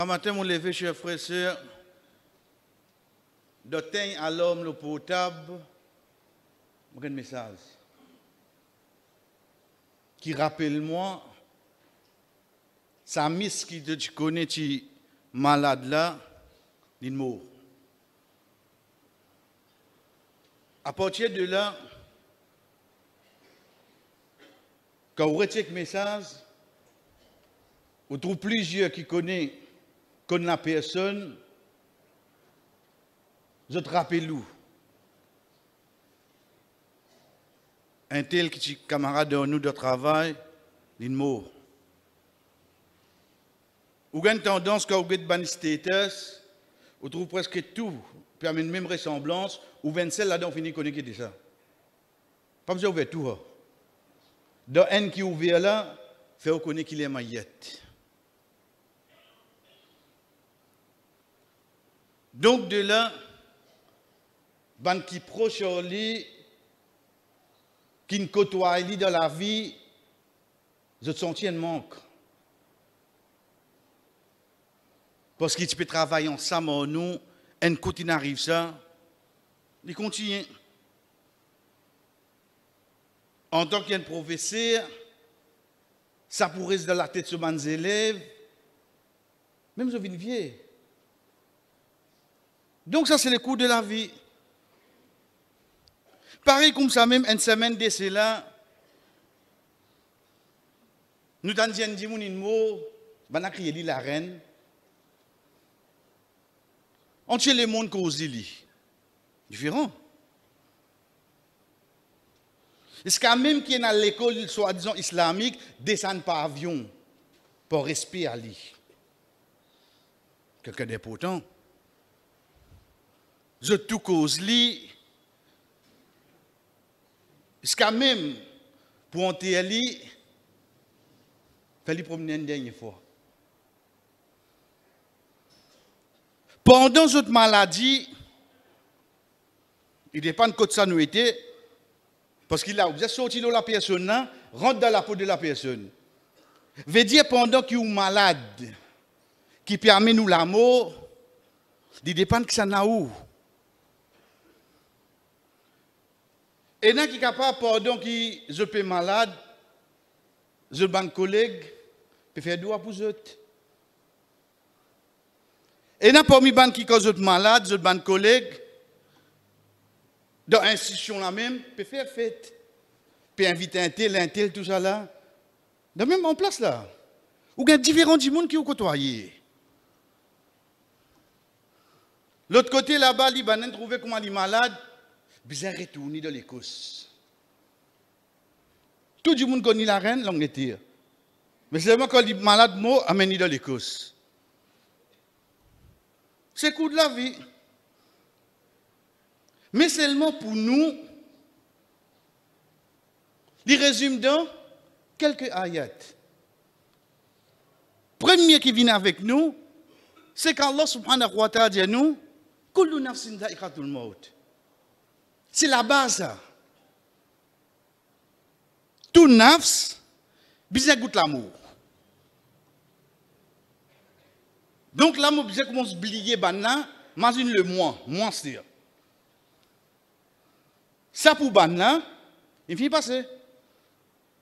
Ce matin, mon levé, chers frères et sœurs, d'atteindre à l'homme le potable, un message qui rappelle-moi sa miss qui te connaît, tu malade là, il mort. À partir de là, quand vous retirez message, vous trouvez plusieurs qui connaissent quand la personne, je te rappelle Un tel qui est camarade de nous de travail, il mort. Ou une tendance quand vous avez ban status, vous trouvez presque tout, permet une même ressemblance, ou bien celle là-dedans finit connecté ça. Pas besoin d'ouvrir tout. Hein. Dans un qui ouvert là, fait reconnaître qu'il est maillette. Donc de là, ban qui proche lui, qui ne côtoie lui dans la vie, je sentis un manque. Parce qu'il peut travailler ensemble en nous, et quand il arrive ça, il continue. En tant qu'un professeur, ça pourrait être dans la tête de mes élèves, même je viens vieille. Donc ça, c'est le coût de la vie. Pareil comme ça, même une semaine de cela, nous avons dit nous avons crié la reine. On tient le monde cause Différent. Est-ce qu'à même qui est dans l'école soit disant islamique, descend par avion pour respirer à lui Quelqu'un d'important de tout cause li, jusqu'à même pour entrer, li, faire le promener une dernière fois. Pendant cette maladie, il dépend de quoi ça nous était, parce qu'il a obligé de sortir de la personne, hein, rentre dans la peau de la personne. Veut dire pendant qu'il est malade, qui permet nous l'amour, il dépend de ça nous. Et dans qui capable, pardon, qui je peux malade, je ban collègue, peut faire droit pour eux. Et n'a pas parmi ban qui cause malade, je ban collègue, dans l'institution la même, peut faire fête, peut inviter un tel, un tel, tout ça là. Dans même en place là. Ou a différents du monde qui vous côtoyez. L'autre côté là-bas, les banans trouvé comment les malades, bizarre retourné dans l'Écosse. Tout le monde connaît la reine, l'on tiré. Mais seulement quand il est malade, mot, amène ah, dans l'Écosse. C'est le coup de la vie. Mais seulement pour nous, il résume dans quelques ayats. Premier qui vient avec nous, c'est qu'Allah subhanahu wa ta'ala dit à nous, « Kullu nafsin da'ikatul maut » C'est la base. Tout nafs, bise goûte l'amour. Donc l'amour, je commence à oublier, Bana, imagine le moi, moi c'est Ça pour moi ben », il finit passer.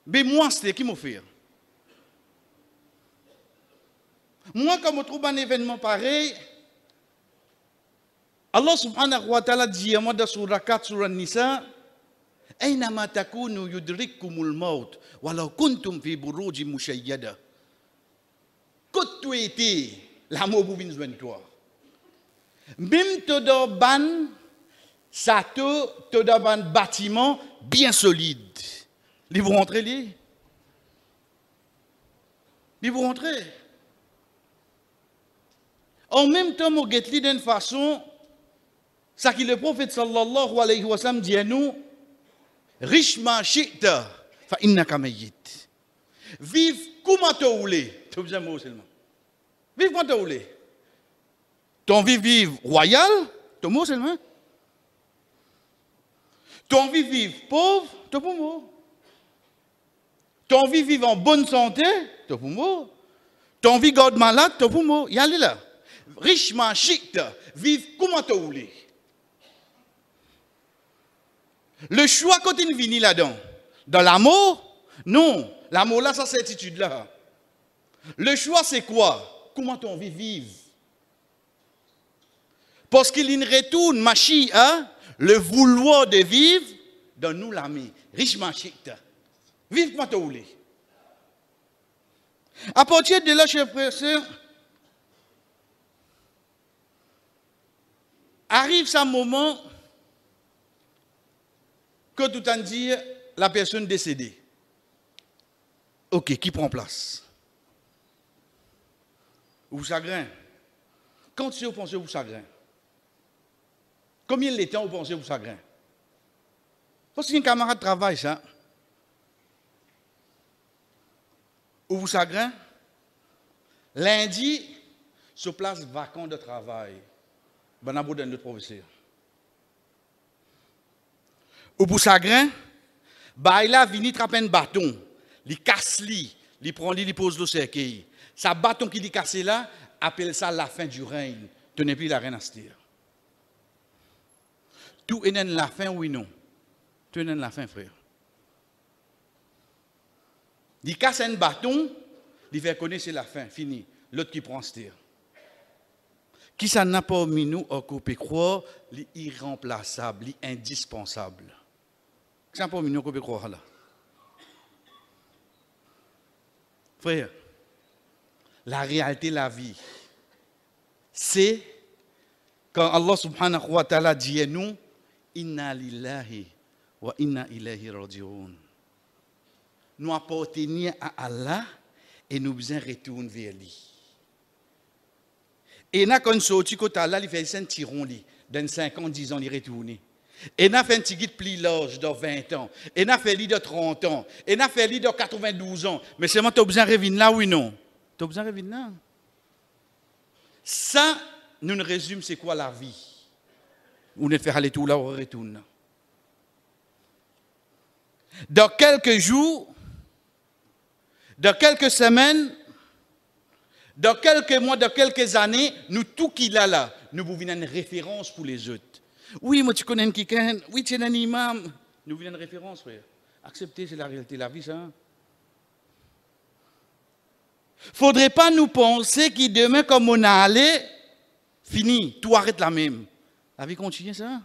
Mais ben, moi c'est qui m'offre. Moi, quand je trouve un événement pareil, Allah subhanahu wa ta'ala dit à moi dans surah 4, surah Nisa, « Aynama takounu yudrikkumul maut, walau kuntum fi buruji mushayyada. » Quand tu étais, l'amour ban, ban bâtiment bien solide. Li vous rentrez, li? Li vous En même temps, on guette li d'une façon, ce qui le prophète sallallahu alayhi wa sallam dit à nous, richement shi'ta, fa inna mayyit. Vive comment tu voulais. Tu as besoin seulement. Vive comment tu voulais. Ton vie vive royal, tu mot seulement. Ton vie vive pauvre, tu pour mot. Ton vie vive en bonne santé, tu mot. Ton vie garde malade, tu Yalila. mot. Y là. Richement chic, vive comment tu voulais. Le choix continue venir là-dedans. Dans l'amour, non. L'amour là, ça c'est attitude là. Le choix c'est quoi Comment on vit vivre Parce qu'il y retourne, machi, hein, le vouloir de vivre dans nous l'ami. Riche machi. Vive comme tu voulez. À partir de là, chers arrive ce moment que tout en dire la personne décédée. Ok, qui prend place Vous chagrin Quand tu vous pensez vous chagrin Combien de temps vous pensez vous chagrin Parce qu'un camarade travaille ça. Ou vous chagrin Lundi, sur place vacant de travail. Bon ben, besoin de notre professeur. Au bout sa grain, bah, il vini un bâton. Il casse li, il prend li, il pose le cercueil. Sa bâton qui dit cassé là, appelle ça la fin du règne. Tenez plus la reine Astir. Tout est la fin, oui non. Tout est la fin, frère. Il casse un bâton, il fait connaître la fin, fini. L'autre qui prend Astir. Qui ça n'a pas mis nous, au coupé croire, l'irremplaçable, l'indispensable. 그냥 보면 요거 비고 là. Frère, la réalité de la vie, c'est quand Allah subhanahu wa ta'ala dit à nous, Inna lillahi wa inna ilahi raji'un. Nous appartenons à Allah et nous besoin retourner vers lui. Et nous avons nous que Allah, fait un tiron, dans 5 ans, 10 ans, il et n'a fait un petit guide plus loge de 20 ans. Et n'a fait de 30 ans. Et n'a fait de 92 ans. Mais seulement, tu as besoin de revenir là, ou non? Tu as besoin de revenir là. Ça, nous ne résume c'est quoi la vie. On ne faire aller tout là, on retourne. Dans quelques jours, dans quelques semaines, dans quelques mois, dans quelques années, nous tout qu'il a là, nous vous une référence pour les autres. Oui, moi, tu connais quelqu'un. Oui, tu es un imam. Nous voulons de référence, frère. Accepter, c'est la réalité, la vie, ça. Hein. Faudrait pas nous penser que demain, comme on a allé, fini, tout arrête la même. La vie continue, ça. Hein.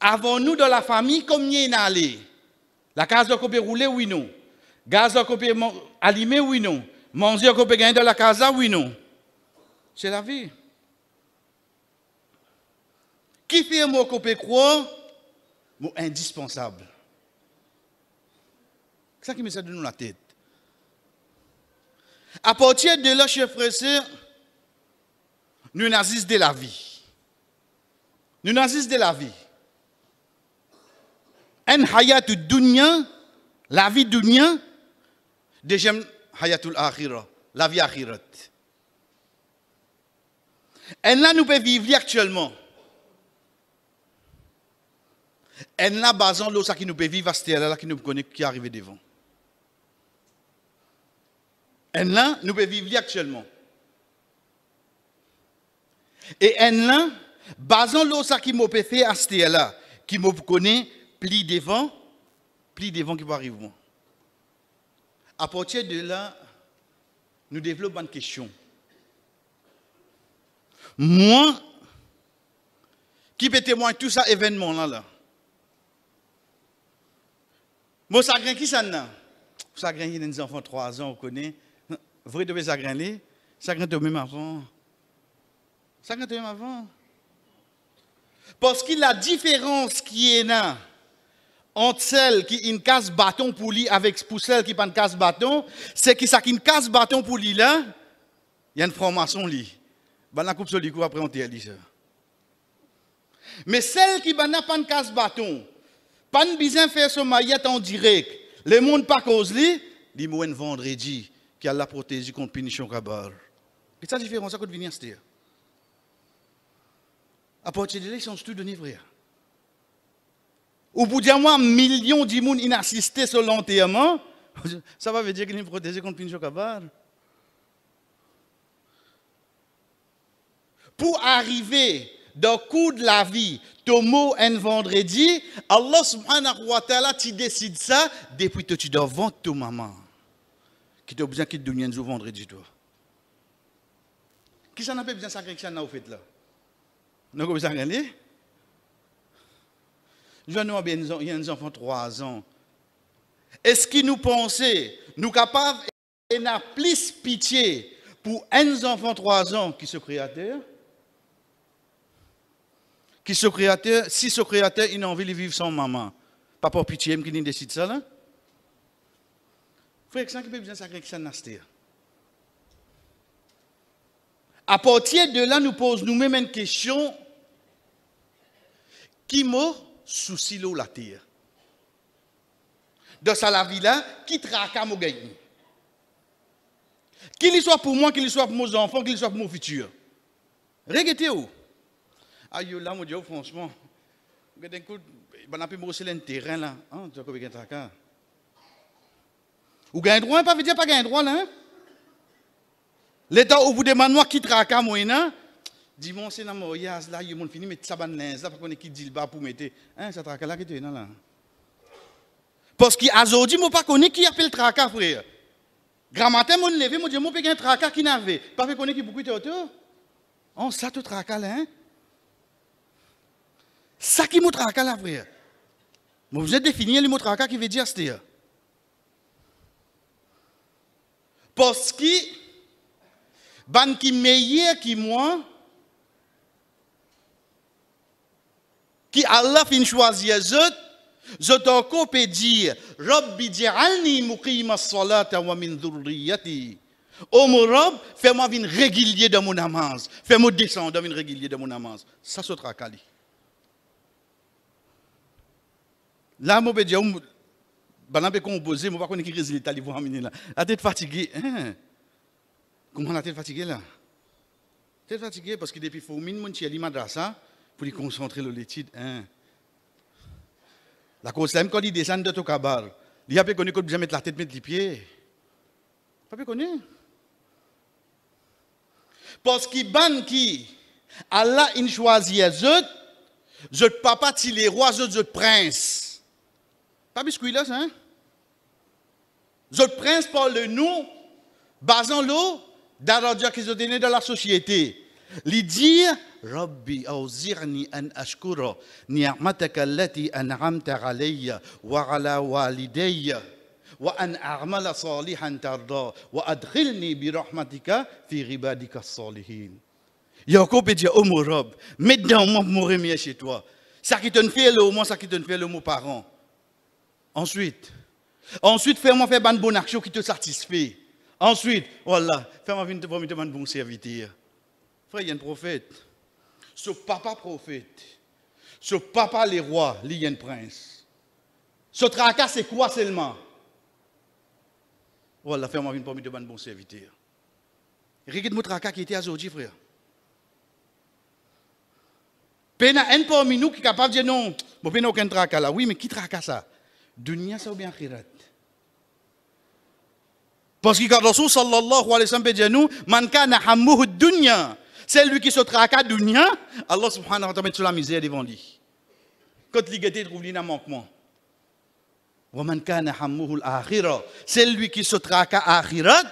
Avons-nous dans la famille comme a allé La case qu'on peut rouler, oui, non. Gaz qu'on peut allumer, oui, non. Manger qu'on gagner dans la casa, oui, non. C'est la vie. Qui fait mon copé quoi mon indispensable. C'est ça qui me sert de la tête. À partir de là, chers frères et sœurs, nous n'assistons de la vie. Nous n'assistons de la vie. En hayatu dunya, la vie dunya, deuxième hayatul akhirah, la vie akhirat. Et là, nous pouvons vivre actuellement. Elle n'a pas l'eau qui nous peut vivre à ce là qui nous connaît qui arrive devant. Elle là nous peut vivre actuellement. Et elle là basant l'eau qui m'a peut faire à ce là qui nous connaît pli devant pli devant qui va arriver. À partir de là nous développons une question. Moi qui peut témoigner tout ça événement là là. Mon sagrin qui ça n'a Sagrin, il a des enfants 3 ans, on connaît. Vrai de sagrin, les sagrin de même avant. Sagrin de même avant. Parce que la différence qui est là entre celle qui une casse bâton pour lui avec celle qui pas de casse bâton, c'est que ça qui une casse bâton pour lui là, il y a une formation lui. Ben la coupe sur lui après on ça. Mais celle qui bah, n'a pas de casse bâton, pas de bizin faire ce maillot en direct. Le monde pas cause li, li un vendredi, qui a la protéger contre punition kabar. C'est ça différence, ça coûte venir se dire. À partir de là, ils sont tous de nivrier. Ou pour dire moi, millions d'immunes inassistés sur l'enterrement, ça va veut dire qu'ils sont protéger contre punition kabar. Pour arriver dans le coup de la vie, ton mot un vendredi, Allah subhanahu wa ta'ala, tu décides ça, depuis que tu dois vendre ton maman. Qui t'a besoin qu'il un jour vendredi, toi. Qui s'en a besoin de ça, qui là, au fait là? Nous avons besoin de Je hein? nous avons des enfants trois ans. Est-ce qu'ils nous pensaient, nous capables, et n'a plus pitié pour un enfant trois ans qui se créateur? qui si ce créateur, il a envie de vivre sans maman. Pas pour pitié, mais qui décide ça, là. Frère, qui peut besoin de ça, À partir de là, nous posons nous-mêmes une question. Qui m'a souci la terre? Dans sa vie là, qui traque mon gagne? Qu'il soit pour moi, qu'il soit pour mes enfants, qu'il soit pour mon futur. Regardez-vous. Ayo ah, la, mon Dieu, franchement, d'un coup, on a pu brosser un terrain là. Hein, tu as combien de Ou gagne droit, pas veut dire pas gagne droit là. Hein? L'État, au bout des manoirs, qui traque moi, hein, Dimanche, c'est dans mon yas là, il y a fini, mais ça va l'aise là, parce qu'on est qui dit le bas pour mettre. Hein, ça traque là, qui est là. Parce qu'aujourd'hui, je ne pas connaître qui appelle traque, frère. Grand matin, mon levé, mon Dieu, mon pékin traque qui n'avait. Pas fait est qui beaucoup de autour. On ça te traque là, hein. Ça qui motraka la frère. Mais vous êtes défini le motraka qui veut dire cest Parce que, ban qui meilleur que moi, qui Allah fin choisir zot, je encore peut dire, Rabbi di'alni muqima salata wa min dhurriyati. Oh mon Rob, fais-moi venir régulier dans mon amance. Fais-moi descendre, venir régulier dans mon amance. Ça, se tracali. Là, je vais dire, je ne composer, je ne sais pas quel résultat il va amener là. La tête fatiguée. Hein? Comment la tête fatiguée là La tête fatiguée parce que depuis faut mine mon petit madrasa hein, pour y concentrer le l'étude. Hein? La cause là, quand il descend de Tokabar, il a pas connu qu'on bien mettre la tête, mettre les pieds. Pas connu. Parce qu'il ban qui Allah il choisit eux, je papa, les rois, je prince. Pas biscuit-là, ça, hein? Les autres princes parlent de nous, basant l'eau dans la qu'ils ont donné dans la société. Les dire, Rabbi, awzirni an ashkura ni'mataka allati an'amta alayya wa ala walidayya wa an a'mala salihan tarda wa adkhilni bi rahmatika fi ribadika salihin. Jacob dit, oh mon Rob, mets dans moi pour chez toi. Ça qui te fait le au moins ça qui te fait le mot parent. Ensuite, ensuite, fais-moi faire une bonne action qui te satisfait. Ensuite, voilà, fais-moi une bonne serviteur. Frère, il y a un prophète. Ce papa prophète, ce papa les rois, il y a un prince. Ce tracas, c'est quoi seulement Voilà, fais-moi une bonne de bon serviteur. Regarde mon tracas qui était aujourd'hui, frère. Peine un parmi nous qui est capable de dire non, je pas aucun tracas là. Oui, mais qui tracas ça « Dunya saw bien akhirat. Parce que quand Rasul sallallahu alayhi wa sallam dit à Man kana hammuhu dunya, celui qui se traque dunya, Allah subhanahu wa ta'ala met sur la misère devant lui. Quand l'igueté trouve un manquement. kana كان حمه C'est celui qui se traque à akhirat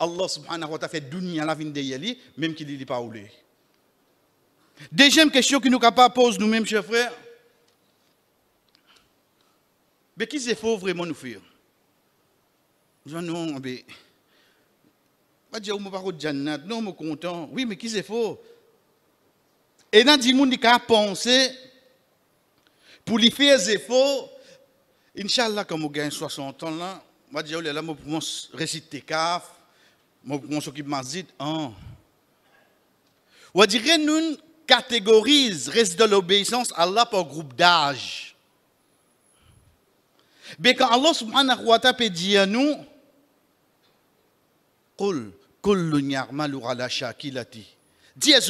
Allah subhanahu wa ta'ala fait dunya la vine yali même qu'il l'est pas oulé deuxième question que nous capable poser nous-mêmes chers frères mais qui qu'il faut vraiment nous faire Nous non, mais. Pas dire, je pas Jannat, non, je suis content. Oui, mais qui se faut Et dans le monde qui a pensé, pour lui faire des efforts, Inch'Allah, quand on gagne 60 ans, là, je vais dire, oh là, je commence à réciter CAF, je commence à s'occuper de Je hein. On dirait, nous catégorise, reste de l'obéissance, à Allah par groupe d'âge quand Allah subhanahu wa ta'ala dit à nous Qul kullu ya'malu ala shakilati. Dis à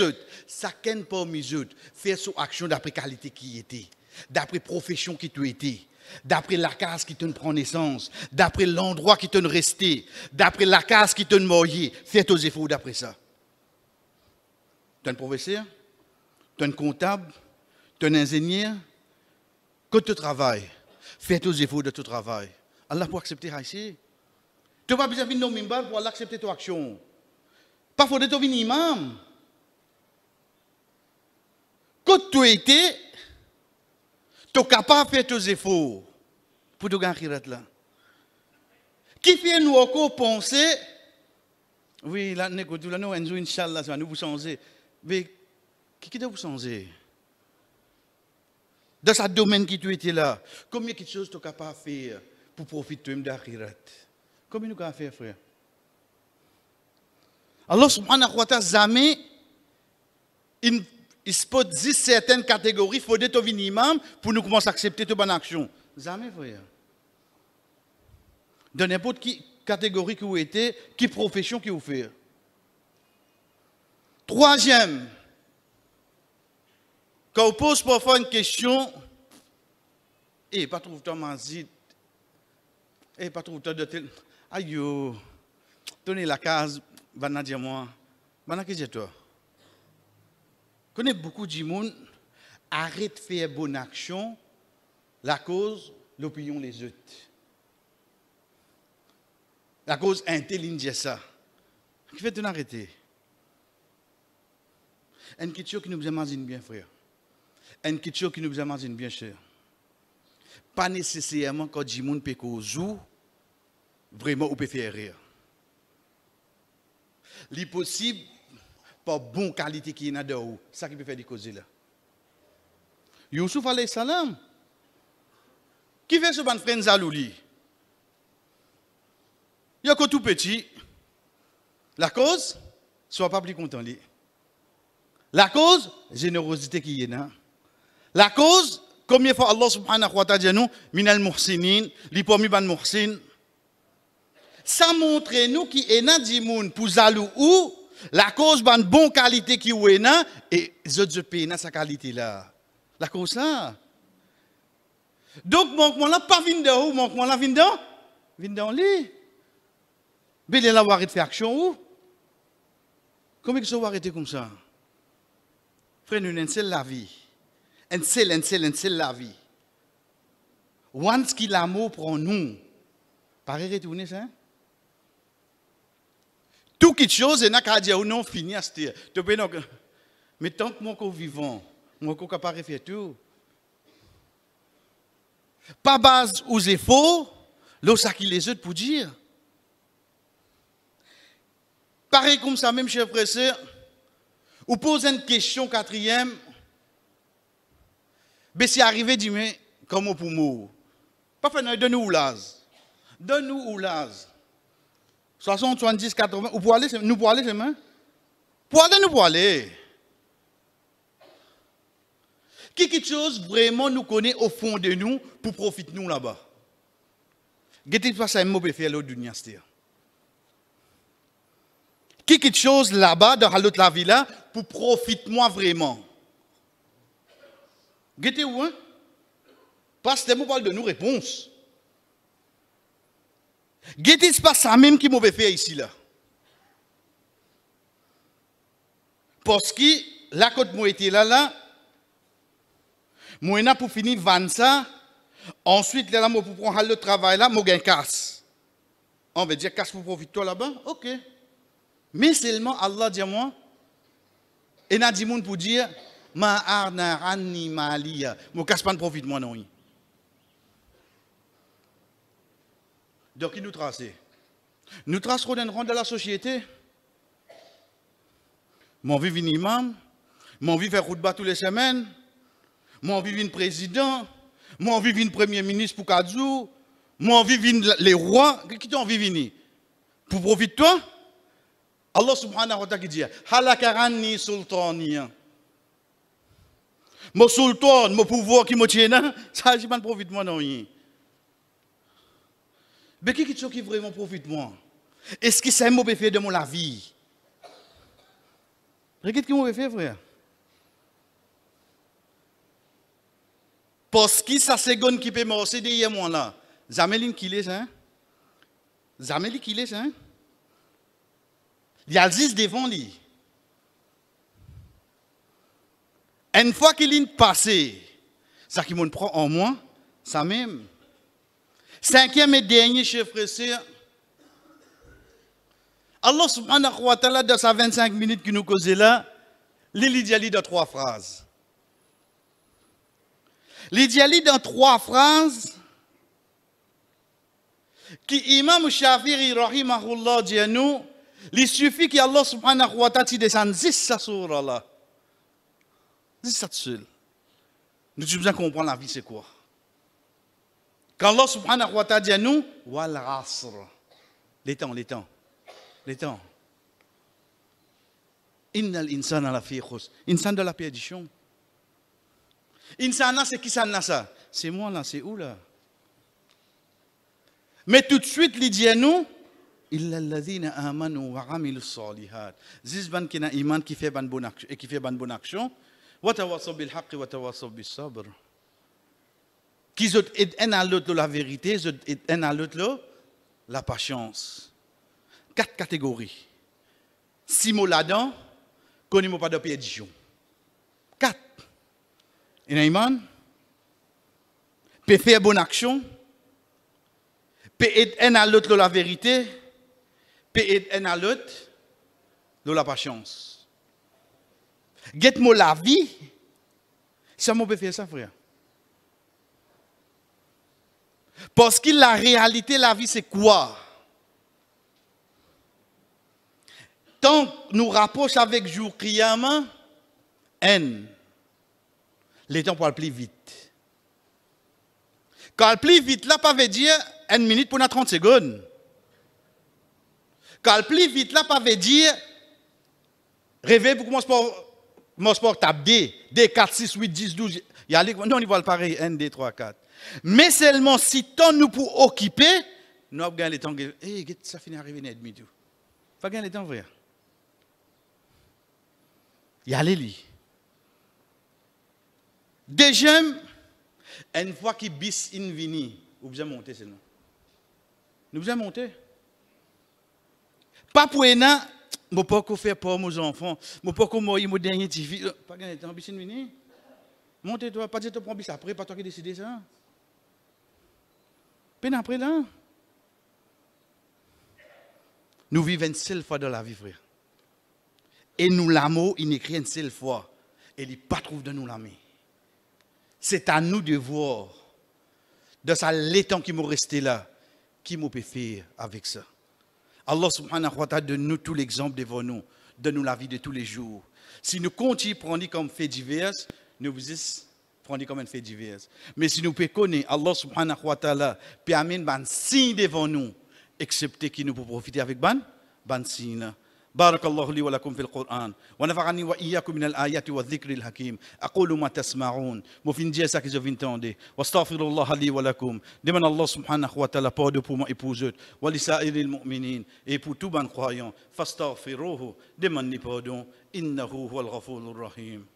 chacun fait son action d'après qualité qui était, d'après profession qui tu étais, d'après la case qui te prend naissance, d'après l'endroit qui te restait, d'après la case qui te moyé. Fais tes efforts d'après ça. Tu es un professeur, tu es un comptable, tu es un ingénieur, que tu travailles faites tes efforts de tout travail. Allah pour accepter ici. Tu pas besoin de pour Allah accepter ton action. Parfois, tu venir imam. Quand tu étais, tu es capable de faire tes efforts pour te gagner là. Qui fait nous penser, oui, là, nous, nous, nous, nous, nous, nous, nous, dans ce domaine qui tu étais là, combien de choses tu es capable faire pour profiter de la Combien nous avons fait, frère Alors, on subhanahu wa ta'ala, jamais il dit certaines catégories, il faut être un imam pour nous commencer à accepter de bonnes actions. Jamais, frère. De n'importe qui, catégorie que vous étiez, qui profession que vous faites. Troisième, quand on pose parfois une question, et eh, pas trouve temps et eh, pas trouve temps de tel. Aïe, oh. tenez la case, moi, Va bana que toi. Connais beaucoup de monde, arrête de faire bonne action, la cause, l'opinion les autres. La cause intelligente ça. Qui fait de arrêter? Une question qui nous imagine bien, frère une culture qui nous imagine bien cher. Pas nécessairement quand dit monde peut vraiment, ou peut faire rire. L'impossible, pas bonne qualité qui est dans ça qui peut faire des causes là. Youssouf alayhi salam, qui fait ce bon frère Zalouli? Il y a que tout petit. La cause, soit pas plus content. La cause, générosité qui est là. La cause, comme il fois Allah subhanahu wa ta'ala dit nous, minal muhsinin, li pomi ban muhsin. Ça montre nous qui est nan moun pou zalou ou, la cause ban bon qualité qui ou est et zot je sa qualité là. La cause là. Donc, monk la pas vin de ou, manquement là, vin de Vin dans li. Mais la a faire action ou? Comment ils sont arrêtés comme ça? Frère, nous n'en la vie ainsi, ainsi, ainsi la vie. Once qu'il a l'amour pour nous, pareil retourner ça? Tout quelque chose, n'a qu'à dire, oh non, fini à ce Mais tant que mon corps vivant, mon pas pas faire tout. Pas base aux efforts, l'eau ça qui les autres pour dire. Pareil comme ça, même chers frères et sœurs, ou pose une question quatrième, mais ben, si arrivé, dis-moi, comment pour moi Pas fait, donne-nous oulaz. Donne-nous oulaz. 60, 70, 80, ou pour aller, nous pour aller, c'est moi Pour aller, nous pour aller. Quelque chose vraiment nous connaît au fond de nous pour profiter nous là-bas. Qu'est-ce qui faire Quelque chose là-bas, dans l'autre la villa pour profiter moi vraiment guettez où hein? Pasteur, vous parle de nous réponse. Guettez, ce pas ça même qui mauvais fait ici, là. Parce que, la côte moi était là, là, moi, pour finir, 20 ça. Ensuite, là, moi, pour prendre le travail, là, moi, un casse. On veut dire, casse pour profiter, toi, là-bas. OK. Mais seulement, Allah dit à moi, et n'a dit pour dire, ma arna animalia. Mon casse pas de profit, moi non. Donc, il nous trace. Nous tracerons dans rond de la société. Mon vie vient imam. Mon vie fait route bas tous les semaines. Mon vie vient président. Mon vie vient premier ministre pour quatre Mon vie vient les rois. Qui t'en vie venir Pour profiter toi Allah subhanahu wa ta'ala qui dit Halakarani sultaniya mon sultan, mon pouvoir qui me tient, ça, ne pas profite moi non rien. Mais qui est-ce qui vraiment profite moi Est-ce que c'est un mauvais fait de mon la vie Regarde qui mauvais fait, frère. Parce que ça seconde qui peut me derrière moi là. Zameline qui l'est, hein? Zameline qui l'est, hein? Il y a 10 devant lui. Une fois qu'il est passé, ça qui me prend en moi, ça même. Cinquième et dernier, chers frères Allah subhanahu wa ta'ala, dans sa 25 minutes qui nous causait là, il dit dans trois phrases. Il dit dans trois phrases qui Imam Shafiri rahimahullah dit à nous, il suffit qu'Allah subhanahu wa ta'ala descende sur Allah. C'est ça seul. Nous devons de comprendre la vie, c'est quoi. Quand Allah subhanahu wa ta'ala dit à nous, wal asr. Les temps, les temps. Les temps. Inna l'insan la Insan de la perdition. Insana, c'est qui ça, C'est moi là, c'est où là Mais tout de suite, il dit à nous, illa qui iman qui fait ban bonne et qui fait bonne action, qui est un à l'autre la vérité, est un à l'autre la patience. Quatre catégories. Six mots là-dedans, connaissons pas de joie. Quatre. Et Naïman, peut faire bonne action, peut être un à l'autre la vérité, peut être un à l'autre la patience. Get moi la vie. C'est mon faire ça, frère. Parce que la réalité, la vie, c'est quoi? Tant que nous rapproche avec jour criamment, n. Les temps pour aller plus vite. Quand le plus vite, là, pas veut dire une minute pour 30 secondes. Quand le plus vite, là, pas veut dire rêver pour commencer par mon sport tape D, d 4, 6, 8, 10, 12. Y a les... Non, le pareil, 1, 2, 3, 4. Mais seulement si tant nous pour occuper, nous avons le temps. Eh, ça finit d'arriver dans demi tout. Pas gagner le temps, rien Y a les lits. Deuxième, une fois qu'il bis in vini, vous avez monter seulement. Nous avons monter. Pas pour un mon pas faire pour mes enfants, mon pas mourir mon dernier Pas gagné, t'as ambition de venir Montez-toi, pas de te prendre après, pas toi qui décide ça. Peine après là. Nous vivons une seule fois dans la vie, frère. Et nous l'amour, il n'écrit une seule fois. Et il pas trouve de nous l'amener. C'est à nous de voir, de ça l'étang qui m'ont resté là, qui m'ont fait avec ça. Allah subhanahu wa ta'ala donne nous tout l'exemple devant nous, donne-nous la vie de tous les jours. Si nous continuons prendre comme fait divers, nous vous prendre comme un fait divers. Mais si nous connaître, Allah subhanahu wa ta'ala permet un signe devant nous, excepté qu'il nous peut profiter avec ban, ban signe. بارك الله لي ولكم في القرآن ونفعني وإياكم من الآيات والذكر الحكيم أقول ما تسمعون وفي finissez كي جوفين je واستغفر الله لي ولكم لمن الله سبحانه وتعالى بودو بوما إبوزوت ولسائر المؤمنين et pour فاستغفروه لمن pardon إنه هو الغفور الرحيم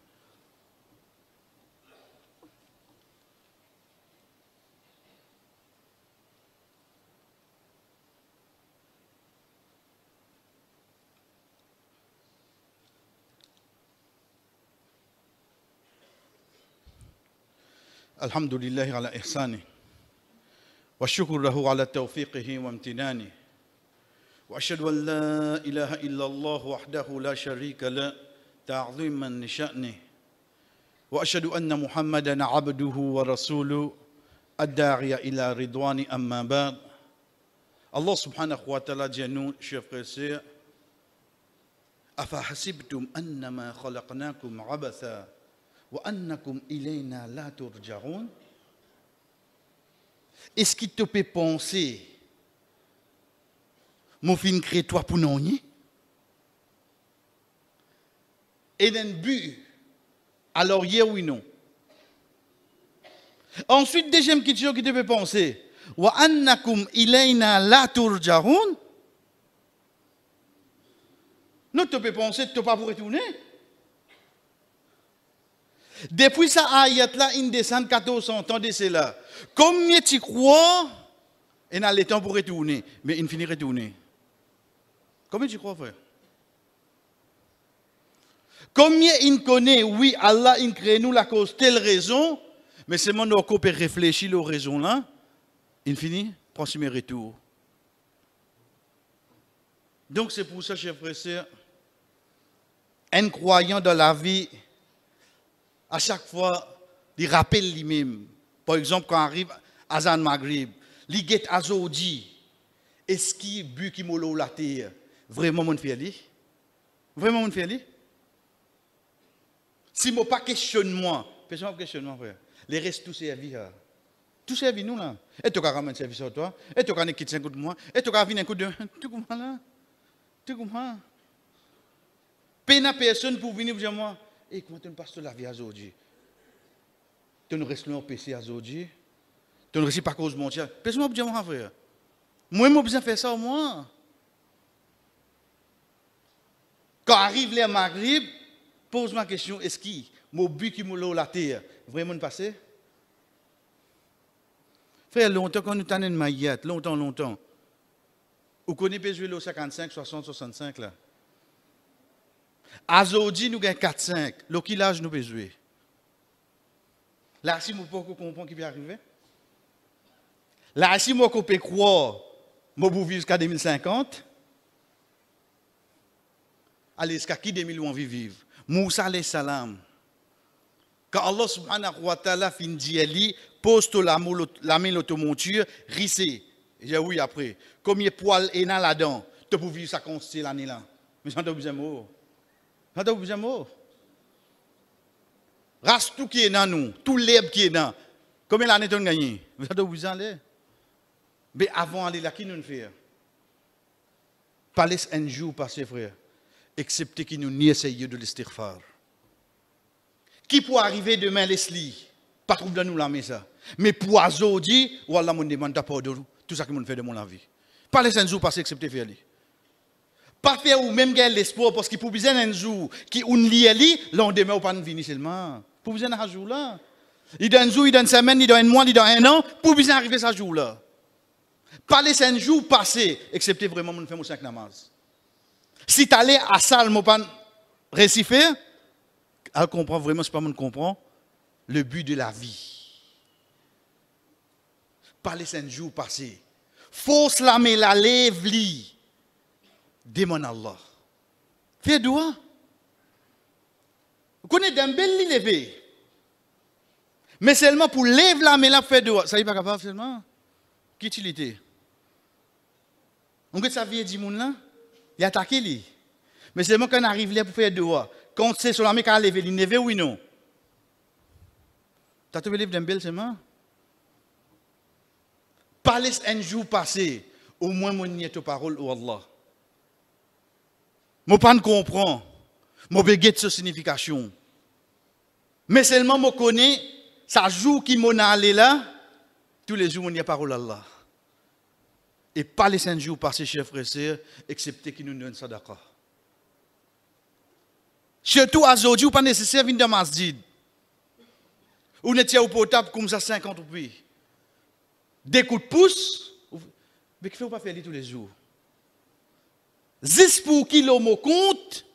الحمد لله على إحسانه والشكر له على توفيقه وامتنانه وأشهد أن لا إله إلا الله وحده لا شريك له تعظيما لشأنه وأشهد أن محمدا عبده ورسوله الداعي إلى رضوان أما بعد الله سبحانه وتعالى جنون شيخ قيسير أفحسبتم أنما خلقناكم عبثا Est-ce qu'il te peut penser, mon fin crée toi pour nous. Et d'un but, alors hier ou non. Ensuite, deuxième question: qui te peut penser, nous te peut penser, tu ne pas vous retourner. Depuis ça, ayat ah, là, il descend 14 ans de cela. Combien tu crois, il a le temps pour retourner, mais il finit retourner. Combien tu crois, frère? Combien il connaît, oui, Allah, il crée nous la cause, telle raison, mais c'est mon qu'on réfléchit réfléchir aux raisons là, il finit, prend retour. Donc c'est pour ça, chers frères et sœurs, un croyant dans la vie, à chaque fois, il rappelle lui-même. Par exemple, quand arrive Azan Maghrib, il dit Azoudi. Est-ce qu'il bu qui molo la terre Vraiment, mon frère, Vraiment, mon frère, Si je pas questionnement, ne pas questionne frère. Les restes, tout servi. Hein. Tout servi, nous, là. Et tu as ramené service sur toi. Et tu as quitté un coup de moi. Et tu as ramené un coup de. Tu comprends, là Tu comprends Peine à personne pour venir, pour moi. Et comment tu ne passes la vie aujourd'hui Tu ne restes en PC aujourd'hui Tu ne restes pas cause mondiale Personne ne dire mon frère. Moi, je besoin faire ça au moins. Quand arrive les Maghrib, pose moi la question est-ce qui mon but qui m'a la terre, vraiment passé Frère, longtemps, quand nous t'en une maillette, longtemps, longtemps, vous connaissez Pézuelo 55, 60, 65 là Azodi nous gagne 4-5. L'oquillage nous besoin. Là, si vous pouvez comprendre qui va arriver. Là, si vous pouvez croire, vous pouvez vivre jusqu'à 2050. Allez, jusqu'à qui 2000 on vivre. Moussa les salam. Quand Allah subhanahu wa ta'ala fin dit, pose la main l'automonture, rissez. j'ai oui après. comme il Combien poil et dans la dent, tu peux vivre ça comme l'année là. Mais ai besoin de mots. Vous besoin vous j'aime Race tout qui est dans nous, tout l'herbe qui est dans. Combien l'année on gagné Vous avez vous aller. Mais avant d'aller là, qui nous fait Pas laisse un jour passer, frère. Excepté qu'il nous n'y pas de l'estirfar. Qui pourrait arriver demain, Leslie Pas trop de nous la ça. Mais pour Azo dit, Wallah, mon demande pas de tout ça que nous fait de mon avis. Pas laisse un jour passer, excepté faire pas faire ou même gagner l'espoir, parce qu'il faut besoin un jour qui on lié li l'on on demeure pas venir seulement. Pour besoin un jour là. Il donne un jour, il donne une semaine, il donne un mois, il donne un an, pour besoin arriver ce jour là. Pas les un jour passés, excepté vraiment mon fait mon cinq namaz. Si tu allais à salle, mon pas récifé, elle comprend vraiment, c'est pas mon comprend, le but de la vie. Pas les un jour passés. Faut la mais la lève lit. Démon Allah. Fais connaissez connaissez d'un bel levé. Mais seulement pour lever la mais la fait levé. Ça n'est pas capable seulement. Qu'utilité. On peut savoir dit moun là, il attaque lui. Mais seulement quand on arrive là pour faire dua, quand c'est sur la mec est levé, il levé ou non. T'as trouvé livre d'un bel seulement Parlez un jour passé, au moins mon n'y parole à oh Allah. Je ne comprends pas. Je ne ce signification. Mais seulement je connais, ce jour qui m'en allé là, tous les jours, on y a parole Allah. Et pas les cinq jours passés, chers frères et sœurs, excepté qu'ils nous donne d'accord. Surtout aujourd'hui, n'est pas nécessaire venir dans masjid. Ou était au potable comme ça 50 ou puis. Des coups de pouce, mais qu'il ne faut pas faire tous les jours. 10 pour kilo me compte,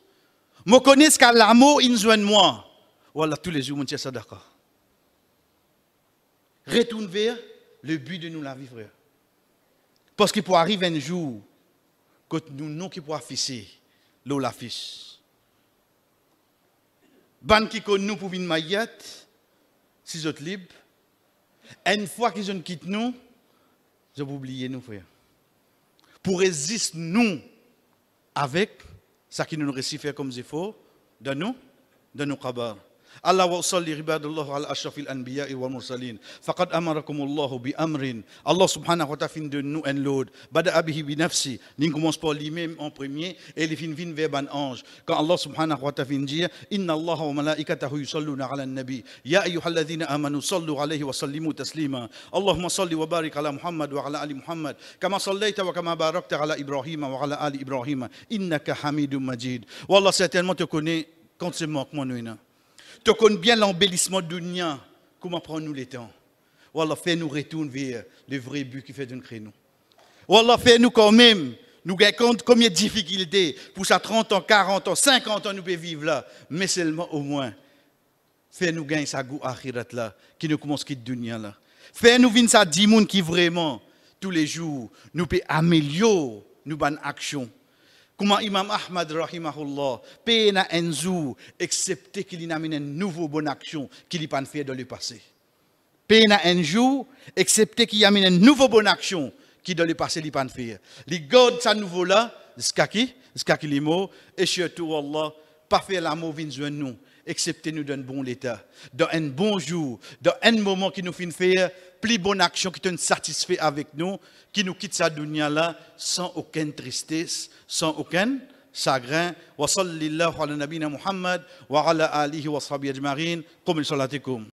me connaisse qu'à l'amour, ils moi. Voilà, tous les jours, mon ça d'accord. Retourne vers le but de nous la vivre. Parce qu'il peut arriver un jour, que nous, nous qui pouvons afficher, l'eau l'affiche. Ban qui connaît nous pour venir maillette, si autres libres, une fois qu'ils ont quittent nous, je vais oublier nous, frère. Pour résister nous, avec ce qui nous réussit comme il faut, de nous, de nos cabards. ألا وأصلي عباد الله على أشرف الأنبياء والمرسلين فقد أمركم الله بأمر الله سبحانه وتعالى fin de nous بدأ به بنفسه il commence par lui-même en premier et فين فين فين vers un انج الله سبحانه وتعالى fin dire إن الله وملائكته يصلون على النبي يا أيها الذين آمنوا صلوا عليه وسلموا تسليما اللهم صل وبارك على محمد وعلى آل محمد كما صليت وكما باركت على إبراهيم وعلى آل إبراهيم إنك حميد مجيد والله certainement تكوني connaît quand c'est Tu connais bien l'embellissement d'Union. Comment prendre-nous le temps Wallah, fais-nous retourner vers le vrai but qui fait de nous créer nous. Wallah, fais-nous quand même. Nous gagnons combien de difficultés pour ça 30 ans, 40 ans, 50 ans nous pouvons vivre là. Mais seulement au moins, fais-nous gagner sa goût akhirat là, qui ne commence qu'à dunya là. Fais-nous vivre ça dix qui vraiment, tous les jours, nous peut améliorer nos actions. Comment Imam Ahmad rahimahullah, peine jour, excepté qu'il y n'a une nouveau bonne action qu'il n'a pas fait dans le passé. Peine un jour, excepté qu'il y a une nouveau bonne action qui dans le passé n'a pas fait. Il garde sa nouveau là, skaki, skaki mots, et surtout Allah, pas faire l'amour de nous, excepté nous d'un bon l'état, un bon jour, un moment qui nous fait faire plus bonne action qui te satisfait avec nous, qui nous quitte sa dunya là sans aucune tristesse, sans aucun chagrin. Wa sallallahu ala nabina Muhammad wa ala alihi wa sahbihi ajma'in. Qum